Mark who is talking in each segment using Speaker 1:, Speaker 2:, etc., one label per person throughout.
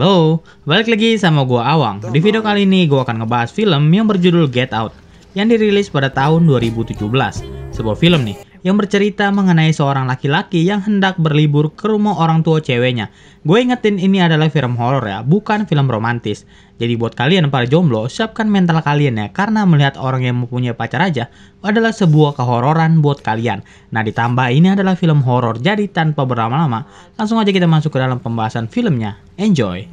Speaker 1: Halo, balik lagi sama gua Awang. Di video kali ini gua akan ngebahas film yang berjudul Get Out yang dirilis pada tahun 2017. Sebuah film nih yang bercerita mengenai seorang laki-laki yang hendak berlibur ke rumah orang tua ceweknya. Gue ingetin ini adalah film horor ya, bukan film romantis. Jadi buat kalian para jomblo, siapkan mental kalian ya karena melihat orang yang mempunyai pacar aja adalah sebuah kehororan buat kalian. Nah, ditambah ini adalah film horor. Jadi tanpa berlama-lama, langsung aja kita masuk ke dalam pembahasan filmnya. Enjoy.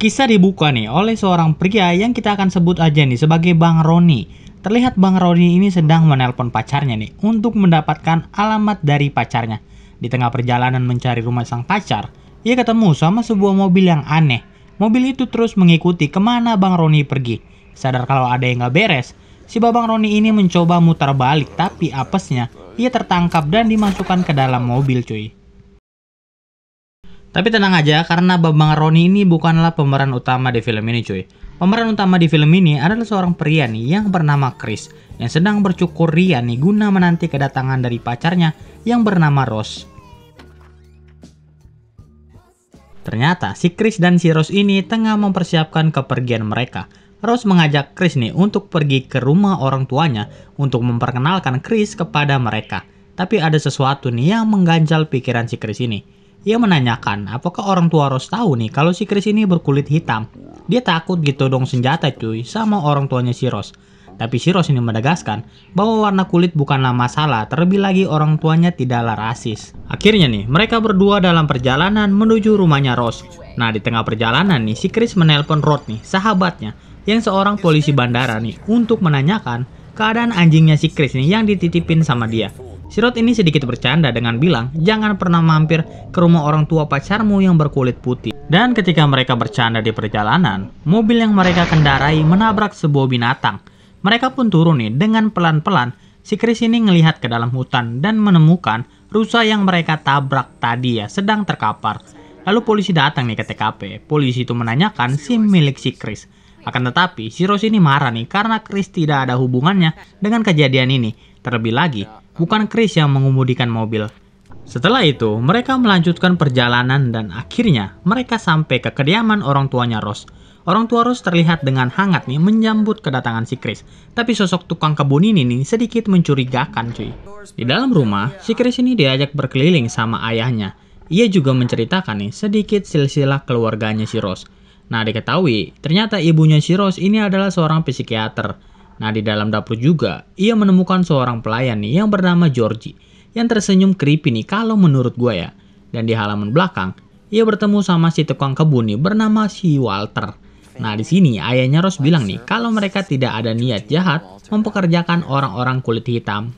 Speaker 1: Kisah dibuka nih oleh seorang pria yang kita akan sebut aja nih sebagai Bang Roni. Terlihat Bang Roni ini sedang menelpon pacarnya nih untuk mendapatkan alamat dari pacarnya. Di tengah perjalanan mencari rumah sang pacar, ia ketemu sama sebuah mobil yang aneh. Mobil itu terus mengikuti kemana Bang Roni pergi. Sadar kalau ada yang gak beres, si Babang Roni ini mencoba mutar balik tapi apesnya ia tertangkap dan dimasukkan ke dalam mobil cuy. Tapi tenang aja karena Bambang Roni ini bukanlah pemeran utama di film ini cuy. Pemeran utama di film ini adalah seorang pria nih yang bernama Chris yang sedang bercukur ria nih guna menanti kedatangan dari pacarnya yang bernama Rose. Ternyata si Chris dan si Rose ini tengah mempersiapkan kepergian mereka. Rose mengajak Chris nih untuk pergi ke rumah orang tuanya untuk memperkenalkan Chris kepada mereka. Tapi ada sesuatu nih yang mengganjal pikiran si Chris ini ia menanyakan, apakah orang tua Ros tahu nih kalau si Chris ini berkulit hitam? Dia takut gitu dong senjata cuy, sama orang tuanya si Ros. Tapi si Ros ini menegaskan bahwa warna kulit bukanlah masalah, terlebih lagi orang tuanya tidaklah rasis. Akhirnya nih, mereka berdua dalam perjalanan menuju rumahnya Ros. Nah, di tengah perjalanan nih, si Chris menelpon Rod nih, sahabatnya, yang seorang polisi bandara nih, untuk menanyakan keadaan anjingnya si Chris nih yang dititipin sama dia. Sirot ini sedikit bercanda dengan bilang, jangan pernah mampir ke rumah orang tua pacarmu yang berkulit putih. Dan ketika mereka bercanda di perjalanan, mobil yang mereka kendarai menabrak sebuah binatang. Mereka pun turun nih dengan pelan-pelan. Si Chris ini ngelihat ke dalam hutan dan menemukan rusa yang mereka tabrak tadi ya sedang terkapar. Lalu polisi datang nih ke TKP. Polisi itu menanyakan si milik si Chris. Akan tetapi, si Rose ini marah nih karena Chris tidak ada hubungannya dengan kejadian ini. Terlebih lagi, bukan Chris yang mengemudikan mobil. Setelah itu, mereka melanjutkan perjalanan dan akhirnya mereka sampai ke kediaman orang tuanya Ross. Orang tua Ross terlihat dengan hangat nih menyambut kedatangan si Chris. Tapi sosok tukang kebun ini nih sedikit mencurigakan cuy. Di dalam rumah, si Chris ini diajak berkeliling sama ayahnya. Ia juga menceritakan nih sedikit silsilah keluarganya si Ross. Nah diketahui, ternyata ibunya si Ross ini adalah seorang psikiater Nah, di dalam dapur juga, ia menemukan seorang pelayan nih yang bernama Georgie, yang tersenyum creepy nih kalau menurut gue ya. Dan di halaman belakang, ia bertemu sama si tukang kebun nih bernama si Walter. Nah, di sini ayahnya Ross bilang nih kalau mereka tidak ada niat jahat mempekerjakan orang-orang kulit hitam.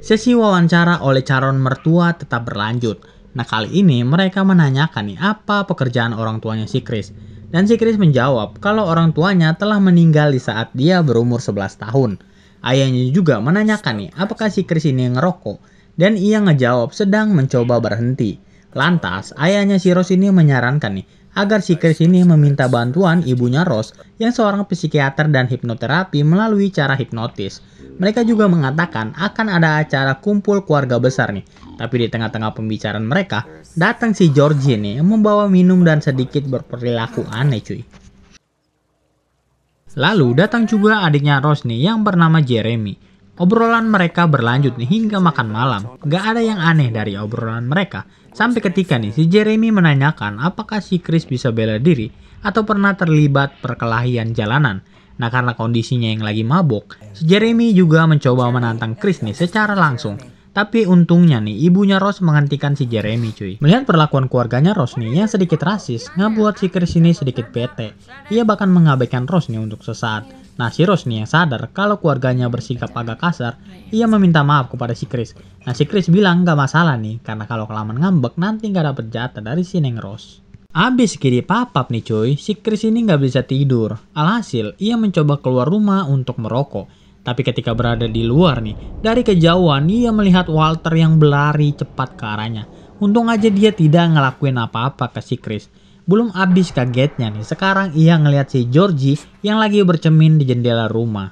Speaker 1: Sesi wawancara oleh calon mertua tetap berlanjut. Nah, kali ini mereka menanyakan nih apa pekerjaan orang tuanya si Chris. Dan si Chris menjawab kalau orang tuanya telah meninggal di saat dia berumur 11 tahun. Ayahnya juga menanyakan nih apakah si Chris ini ngerokok dan ia ngejawab sedang mencoba berhenti. Lantas ayahnya si Rose ini menyarankan nih agar si Chris ini meminta bantuan ibunya Rose yang seorang psikiater dan hipnoterapi melalui cara hipnotis. Mereka juga mengatakan akan ada acara kumpul keluarga besar nih. Tapi di tengah-tengah pembicaraan mereka, Datang si Georgie nih, membawa minum dan sedikit berperilaku aneh cuy. Lalu datang juga adiknya Rose nih yang bernama Jeremy. Obrolan mereka berlanjut nih hingga makan malam. Gak ada yang aneh dari obrolan mereka. Sampai ketika nih si Jeremy menanyakan apakah si Chris bisa bela diri atau pernah terlibat perkelahian jalanan. Nah karena kondisinya yang lagi mabok, si Jeremy juga mencoba menantang Chris nih secara langsung. Tapi untungnya nih, ibunya Rose menghentikan si Jeremy cuy. Melihat perlakuan keluarganya Rose nih yang sedikit rasis, ngebuat si Chris ini sedikit bete. Ia bahkan mengabaikan Rose nih untuk sesaat. Nah si Rose nih yang sadar kalau keluarganya bersikap agak kasar, ia meminta maaf kepada si Chris. Nah si Chris bilang gak masalah nih, karena kalau kelamaan ngambek nanti gak dapet jatah dari si Neng Rose. Abis kiri papap nih cuy, si Chris ini gak bisa tidur. Alhasil, ia mencoba keluar rumah untuk merokok. Tapi ketika berada di luar nih, dari kejauhan ia melihat Walter yang berlari cepat ke arahnya. Untung aja dia tidak ngelakuin apa-apa ke si Chris. Belum habis kagetnya nih, sekarang ia ngelihat si Georgie yang lagi bercemin di jendela rumah.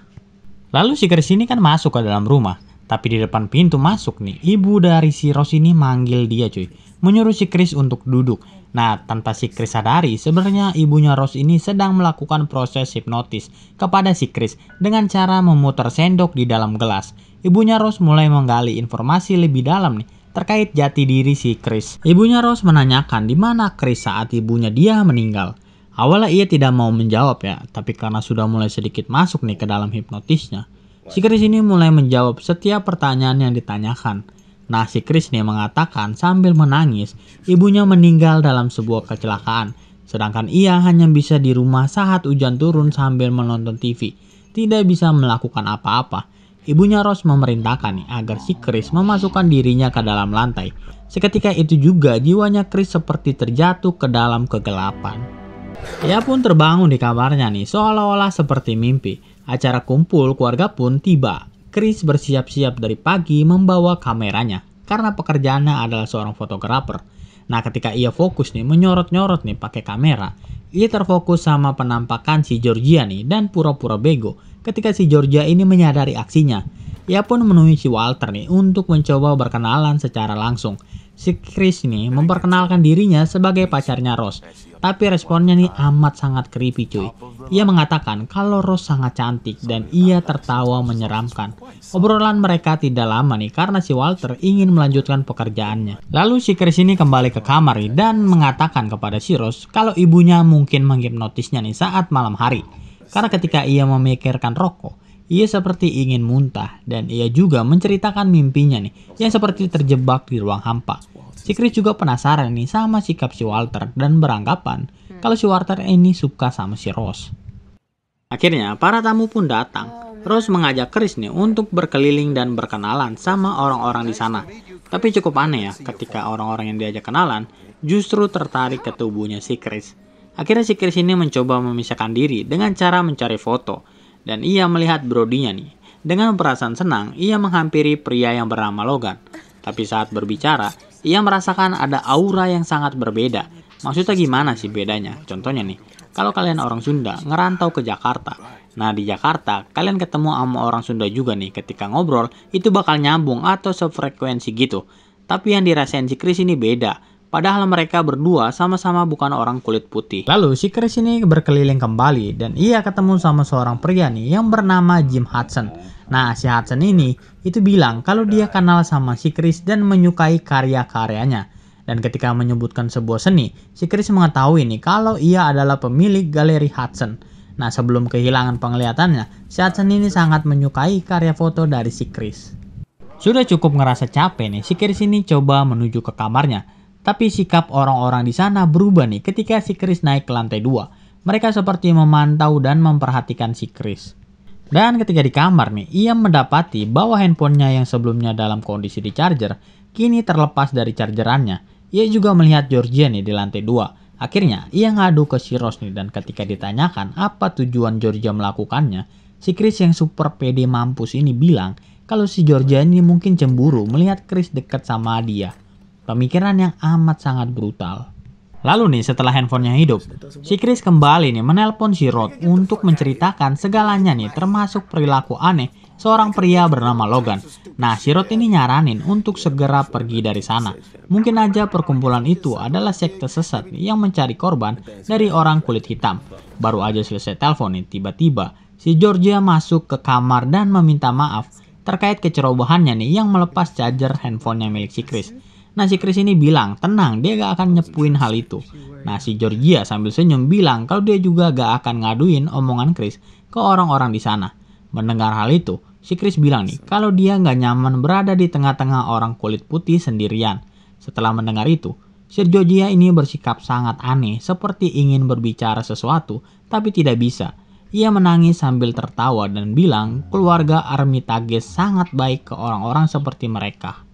Speaker 1: Lalu si Chris ini kan masuk ke dalam rumah. Tapi di depan pintu masuk nih, ibu dari si Ros ini manggil dia cuy. Menyuruh si Chris untuk duduk. Nah, tanpa si Chris sadari, sebenarnya ibunya Rose ini sedang melakukan proses hipnotis kepada si Chris dengan cara memutar sendok di dalam gelas. Ibunya Rose mulai menggali informasi lebih dalam nih terkait jati diri si Chris. Ibunya Rose menanyakan di mana Chris saat ibunya dia meninggal. Awalnya ia tidak mau menjawab ya, tapi karena sudah mulai sedikit masuk nih ke dalam hipnotisnya, si Chris ini mulai menjawab setiap pertanyaan yang ditanyakan. Nah, si nih mengatakan sambil menangis, ibunya meninggal dalam sebuah kecelakaan, sedangkan ia hanya bisa di rumah saat hujan turun sambil menonton TV, tidak bisa melakukan apa-apa. Ibunya Ross memerintahkan agar si Chris memasukkan dirinya ke dalam lantai. Seketika itu juga jiwanya Chris seperti terjatuh ke dalam kegelapan. Ia pun terbangun di kamarnya nih, seolah-olah seperti mimpi. Acara kumpul keluarga pun tiba. Chris bersiap-siap dari pagi membawa kameranya karena pekerjaannya adalah seorang fotografer. Nah, ketika ia fokus nih menyorot-nyorot nih pakai kamera, ia terfokus sama penampakan si Georgia nih dan pura-pura bego ketika si Georgia ini menyadari aksinya. Ia pun menemui si Walter nih untuk mencoba berkenalan secara langsung. Si Chris ini memperkenalkan dirinya sebagai pacarnya Rose. Tapi responnya nih amat sangat creepy cuy. Ia mengatakan kalau Rose sangat cantik dan ia tertawa menyeramkan. Obrolan mereka tidak lama nih karena si Walter ingin melanjutkan pekerjaannya. Lalu si Chris ini kembali ke kamar dan mengatakan kepada si Rose kalau ibunya mungkin menghipnotisnya nih saat malam hari. Karena ketika ia memikirkan rokok, ia seperti ingin muntah dan ia juga menceritakan mimpinya nih yang seperti terjebak di ruang hampa. Si Chris juga penasaran nih sama sikap si Walter dan beranggapan hmm. kalau si Walter ini suka sama si Rose. Akhirnya para tamu pun datang. Rose mengajak Chris nih untuk berkeliling dan berkenalan sama orang-orang di sana. Tapi cukup aneh ya ketika orang-orang yang diajak kenalan justru tertarik ke tubuhnya si Chris. Akhirnya si Chris ini mencoba memisahkan diri dengan cara mencari foto dan ia melihat brodinya nih. Dengan perasaan senang, ia menghampiri pria yang bernama Logan. Tapi saat berbicara, ia merasakan ada aura yang sangat berbeda. Maksudnya gimana sih bedanya? Contohnya nih, kalau kalian orang Sunda ngerantau ke Jakarta. Nah di Jakarta, kalian ketemu sama orang Sunda juga nih ketika ngobrol, itu bakal nyambung atau sefrekuensi gitu. Tapi yang dirasain si Chris ini beda Padahal mereka berdua sama-sama bukan orang kulit putih. Lalu si Chris ini berkeliling kembali dan ia ketemu sama seorang pria nih yang bernama Jim Hudson. Nah si Hudson ini itu bilang kalau dia kenal sama si Chris dan menyukai karya-karyanya. Dan ketika menyebutkan sebuah seni, si Chris mengetahui nih kalau ia adalah pemilik galeri Hudson. Nah sebelum kehilangan penglihatannya, si Hudson ini sangat menyukai karya foto dari si Chris. Sudah cukup ngerasa capek nih, si Chris ini coba menuju ke kamarnya tapi sikap orang-orang di sana berubah nih ketika si Chris naik ke lantai dua. Mereka seperti memantau dan memperhatikan si Chris. Dan ketika di kamar nih, ia mendapati bahwa handphonenya yang sebelumnya dalam kondisi di charger, kini terlepas dari chargerannya. Ia juga melihat Georgia nih di lantai dua. Akhirnya, ia ngadu ke si Rose nih dan ketika ditanyakan apa tujuan Georgia melakukannya, si Chris yang super pede mampus ini bilang kalau si Georgia ini mungkin cemburu melihat Chris dekat sama dia. Pemikiran yang amat sangat brutal. Lalu nih setelah handphonenya hidup, si Chris kembali nih menelpon si Rod untuk menceritakan segalanya nih termasuk perilaku aneh seorang pria bernama Logan. Nah si Rod ini nyaranin untuk segera pergi dari sana. Mungkin aja perkumpulan itu adalah sekte sesat yang mencari korban dari orang kulit hitam. Baru aja selesai telepon nih tiba-tiba si Georgia masuk ke kamar dan meminta maaf terkait kecerobohannya nih yang melepas charger handphonenya milik si Chris. Nah si Chris ini bilang, tenang dia gak akan nyepuin hal itu. Nah si Georgia sambil senyum bilang kalau dia juga gak akan ngaduin omongan Chris ke orang-orang di sana. Mendengar hal itu, si Chris bilang nih kalau dia gak nyaman berada di tengah-tengah orang kulit putih sendirian. Setelah mendengar itu, Sir Georgia ini bersikap sangat aneh seperti ingin berbicara sesuatu tapi tidak bisa. Ia menangis sambil tertawa dan bilang keluarga Armitage sangat baik ke orang-orang seperti mereka.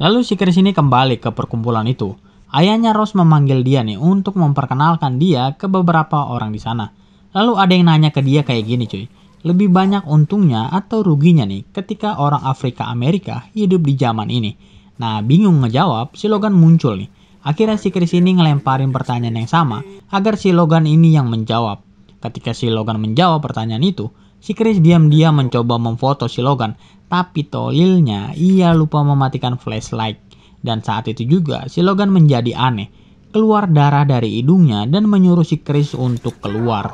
Speaker 1: Lalu si Chris ini kembali ke perkumpulan itu. Ayahnya Rose memanggil dia nih untuk memperkenalkan dia ke beberapa orang di sana. Lalu ada yang nanya ke dia kayak gini cuy. Lebih banyak untungnya atau ruginya nih ketika orang Afrika Amerika hidup di zaman ini. Nah bingung ngejawab si Logan muncul nih. Akhirnya si Chris ini ngelemparin pertanyaan yang sama agar si Logan ini yang menjawab. Ketika si Logan menjawab pertanyaan itu, Si Chris diam-diam mencoba memfoto si Logan, tapi tolilnya ia lupa mematikan flashlight. Dan saat itu juga si Logan menjadi aneh, keluar darah dari hidungnya dan menyuruh si Chris untuk keluar.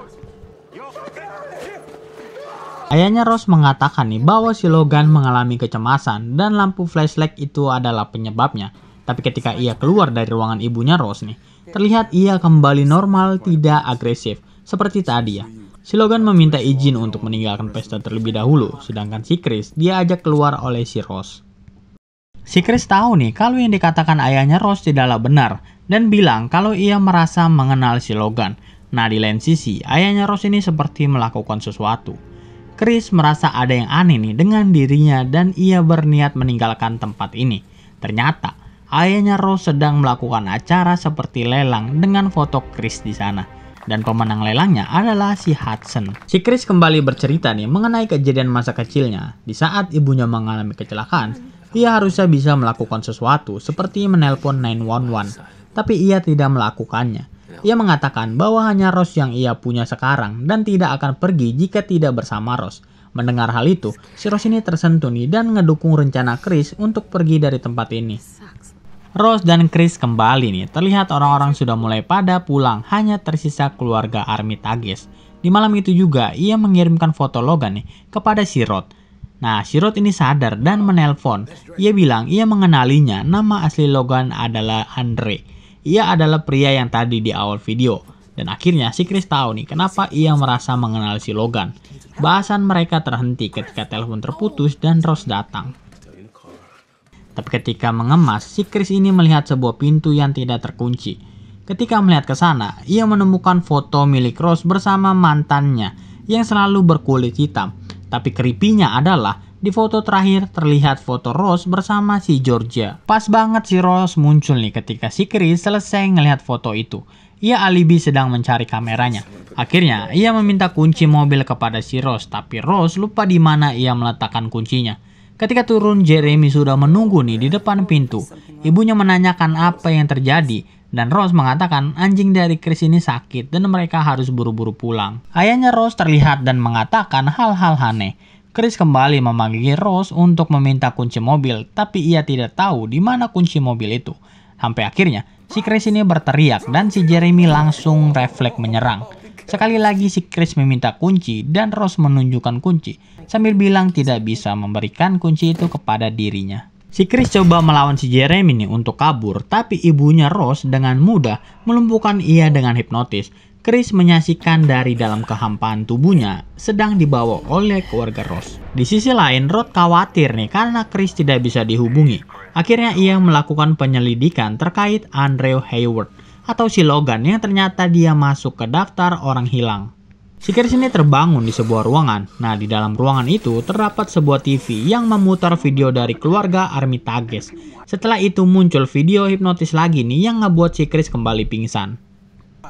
Speaker 1: Ayahnya Ross mengatakan nih bahwa si Logan mengalami kecemasan dan lampu flashlight itu adalah penyebabnya. Tapi ketika ia keluar dari ruangan ibunya Ross nih, terlihat ia kembali normal tidak agresif seperti tadi ya. Si Logan meminta izin untuk meninggalkan pesta terlebih dahulu, sedangkan si Chris dia ajak keluar oleh si Rose. Si Chris tahu nih kalau yang dikatakan ayahnya Rose tidaklah benar dan bilang kalau ia merasa mengenal si Logan. Nah di lain sisi, ayahnya Rose ini seperti melakukan sesuatu. Chris merasa ada yang aneh nih dengan dirinya dan ia berniat meninggalkan tempat ini. Ternyata, ayahnya Rose sedang melakukan acara seperti lelang dengan foto Chris di sana dan pemenang lelangnya adalah si Hudson. Si Chris kembali bercerita nih mengenai kejadian masa kecilnya. Di saat ibunya mengalami kecelakaan, ia harusnya bisa melakukan sesuatu seperti menelpon 911, tapi ia tidak melakukannya. Ia mengatakan bahwa hanya Ross yang ia punya sekarang dan tidak akan pergi jika tidak bersama Ross. Mendengar hal itu, si Ross ini tersentuh nih dan ngedukung rencana Chris untuk pergi dari tempat ini. Rose dan Chris kembali nih. Terlihat orang-orang sudah mulai pada pulang, hanya tersisa keluarga Armitage. Di malam itu juga, ia mengirimkan foto Logan nih kepada si Rod. Nah, si Rod ini sadar dan menelpon. Ia bilang ia mengenalinya, nama asli Logan adalah Andre. Ia adalah pria yang tadi di awal video. Dan akhirnya si Chris tahu nih kenapa ia merasa mengenal si Logan. Bahasan mereka terhenti ketika telepon terputus dan Rose datang. Tapi ketika mengemas, si Chris ini melihat sebuah pintu yang tidak terkunci. Ketika melihat ke sana, ia menemukan foto milik Rose bersama mantannya yang selalu berkulit hitam. Tapi keripinya adalah di foto terakhir terlihat foto Rose bersama si Georgia. Pas banget si Rose muncul nih ketika si Chris selesai melihat foto itu. Ia alibi sedang mencari kameranya. Akhirnya, ia meminta kunci mobil kepada si Rose, tapi Rose lupa di mana ia meletakkan kuncinya. Ketika turun, Jeremy sudah menunggu nih di depan pintu. Ibunya menanyakan apa yang terjadi, dan Rose mengatakan anjing dari Chris ini sakit dan mereka harus buru-buru pulang. Ayahnya Rose terlihat dan mengatakan hal-hal aneh. Chris kembali memanggil Rose untuk meminta kunci mobil, tapi ia tidak tahu di mana kunci mobil itu. Sampai akhirnya, si Chris ini berteriak dan si Jeremy langsung refleks menyerang. Sekali lagi si Chris meminta kunci dan Rose menunjukkan kunci sambil bilang tidak bisa memberikan kunci itu kepada dirinya. Si Chris coba melawan si Jeremy nih untuk kabur, tapi ibunya Rose dengan mudah melumpuhkan ia dengan hipnotis. Chris menyaksikan dari dalam kehampaan tubuhnya sedang dibawa oleh keluarga Rose. Di sisi lain, Rod khawatir nih karena Chris tidak bisa dihubungi. Akhirnya ia melakukan penyelidikan terkait Andrew Hayward atau si Logan yang ternyata dia masuk ke daftar orang hilang. Si Chris ini terbangun di sebuah ruangan. Nah, di dalam ruangan itu terdapat sebuah TV yang memutar video dari keluarga Armitages. Setelah itu muncul video hipnotis lagi nih yang ngebuat si Chris kembali pingsan.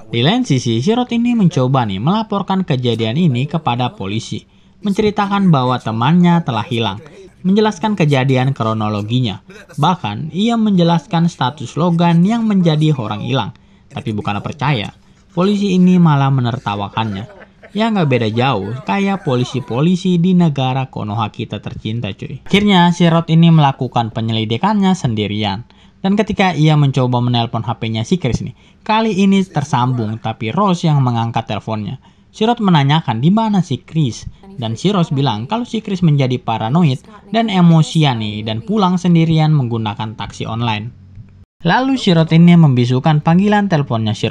Speaker 1: Di lain sisi, si ini mencoba nih melaporkan kejadian ini kepada polisi. Menceritakan bahwa temannya telah hilang. Menjelaskan kejadian kronologinya. Bahkan, ia menjelaskan status Logan yang menjadi orang hilang tapi bukanlah percaya, polisi ini malah menertawakannya. Ya nggak beda jauh, kayak polisi-polisi di negara Konoha kita tercinta cuy. Akhirnya, si Rod ini melakukan penyelidikannya sendirian. Dan ketika ia mencoba menelpon HP-nya si Chris nih, kali ini tersambung tapi Rose yang mengangkat teleponnya. Si Rod menanyakan di mana si Chris dan si Rose bilang kalau si Chris menjadi paranoid dan emosian nih dan pulang sendirian menggunakan taksi online. Lalu si ini membisukan panggilan teleponnya si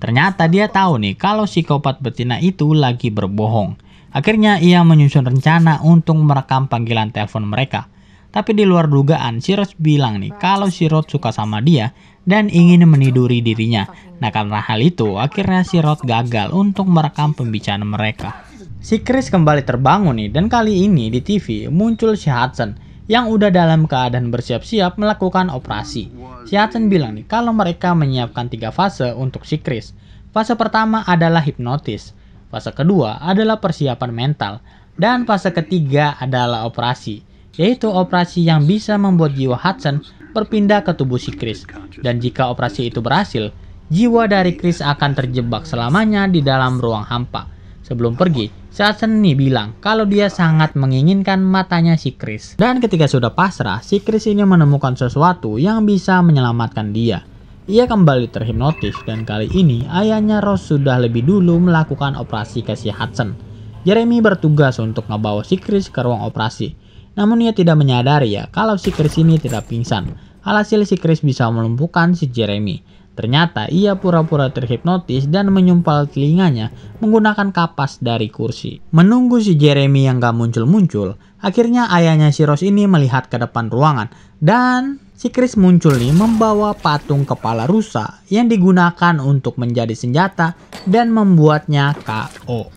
Speaker 1: Ternyata dia tahu nih kalau si psikopat betina itu lagi berbohong. Akhirnya ia menyusun rencana untuk merekam panggilan telepon mereka. Tapi di luar dugaan, si bilang nih kalau si suka sama dia dan ingin meniduri dirinya. Nah karena hal itu, akhirnya si gagal untuk merekam pembicaraan mereka. Si Chris kembali terbangun nih dan kali ini di TV muncul si Hudson yang udah dalam keadaan bersiap-siap melakukan operasi. Hudson bilang nih kalau mereka menyiapkan tiga fase untuk si Chris. Fase pertama adalah hipnotis, fase kedua adalah persiapan mental, dan fase ketiga adalah operasi, yaitu operasi yang bisa membuat jiwa Hudson berpindah ke tubuh si Chris. Dan jika operasi itu berhasil, jiwa dari Chris akan terjebak selamanya di dalam ruang hampa. Sebelum pergi, saat Seni bilang kalau dia sangat menginginkan matanya si Chris. Dan ketika sudah pasrah, si Chris ini menemukan sesuatu yang bisa menyelamatkan dia. Ia kembali terhipnotis dan kali ini ayahnya Ross sudah lebih dulu melakukan operasi ke si Hudson. Jeremy bertugas untuk ngebawa si Chris ke ruang operasi. Namun ia tidak menyadari ya kalau si Chris ini tidak pingsan. Alhasil si Chris bisa melumpuhkan si Jeremy. Ternyata ia pura-pura terhipnotis dan menyumpal telinganya menggunakan kapas dari kursi. Menunggu si Jeremy yang gak muncul-muncul, akhirnya ayahnya si Rose ini melihat ke depan ruangan dan si Chris muncul nih membawa patung kepala rusa yang digunakan untuk menjadi senjata dan membuatnya KO.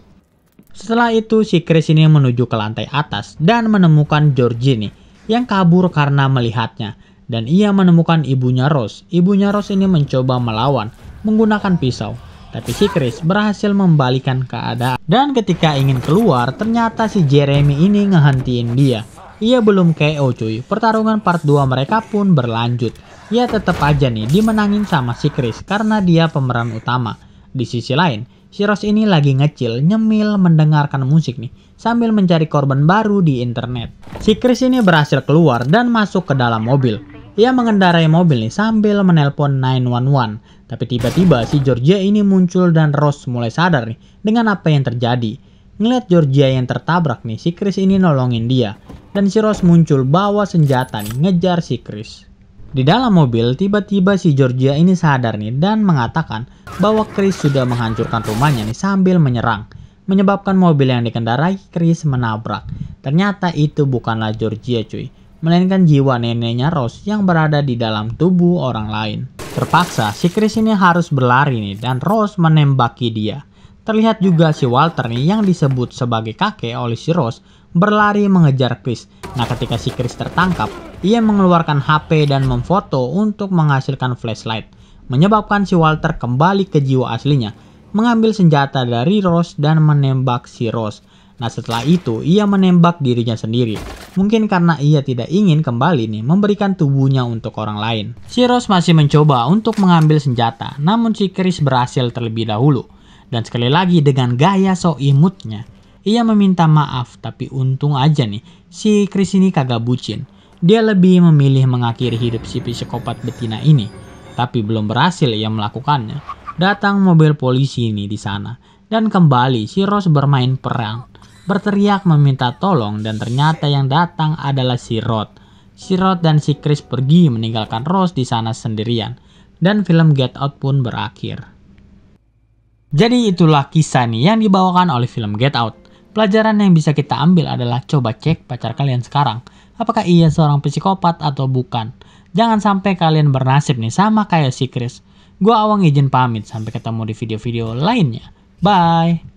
Speaker 1: Setelah itu si Chris ini menuju ke lantai atas dan menemukan Georgie nih yang kabur karena melihatnya dan ia menemukan ibunya Rose. Ibunya Rose ini mencoba melawan menggunakan pisau, tapi si Chris berhasil membalikan keadaan. Dan ketika ingin keluar, ternyata si Jeremy ini ngehentiin dia. Ia belum KO cuy, pertarungan part 2 mereka pun berlanjut. Ia tetap aja nih dimenangin sama si Chris karena dia pemeran utama. Di sisi lain, Si Rose ini lagi ngecil, nyemil mendengarkan musik nih, sambil mencari korban baru di internet. Si Chris ini berhasil keluar dan masuk ke dalam mobil. Ia mengendarai mobil nih sambil menelpon 911. Tapi tiba-tiba si Georgia ini muncul dan Ross mulai sadar nih dengan apa yang terjadi. Ngeliat Georgia yang tertabrak nih, si Chris ini nolongin dia. Dan si Ross muncul bawa senjata nih, ngejar si Chris. Di dalam mobil, tiba-tiba si Georgia ini sadar nih dan mengatakan bahwa Chris sudah menghancurkan rumahnya nih sambil menyerang. Menyebabkan mobil yang dikendarai Chris menabrak. Ternyata itu bukanlah Georgia cuy melainkan jiwa neneknya Rose yang berada di dalam tubuh orang lain. Terpaksa, si Chris ini harus berlari nih dan Rose menembaki dia. Terlihat juga si Walter nih yang disebut sebagai kakek oleh si Rose berlari mengejar Chris. Nah ketika si Chris tertangkap, ia mengeluarkan HP dan memfoto untuk menghasilkan flashlight. Menyebabkan si Walter kembali ke jiwa aslinya, mengambil senjata dari Rose dan menembak si Rose. Nah setelah itu ia menembak dirinya sendiri. Mungkin karena ia tidak ingin kembali nih memberikan tubuhnya untuk orang lain. Si Rose masih mencoba untuk mengambil senjata namun si Chris berhasil terlebih dahulu. Dan sekali lagi dengan gaya so imutnya. Ia meminta maaf tapi untung aja nih si Chris ini kagak bucin. Dia lebih memilih mengakhiri hidup si psikopat betina ini. Tapi belum berhasil ia melakukannya. Datang mobil polisi ini di sana. Dan kembali si Rose bermain perang berteriak meminta tolong dan ternyata yang datang adalah si Rod. Si Rod dan si Chris pergi meninggalkan Rose di sana sendirian dan film Get Out pun berakhir. Jadi itulah kisah nih yang dibawakan oleh film Get Out. Pelajaran yang bisa kita ambil adalah coba cek pacar kalian sekarang. Apakah ia seorang psikopat atau bukan? Jangan sampai kalian bernasib nih sama kayak si Chris. Gua Awang izin pamit sampai ketemu di video-video lainnya. Bye!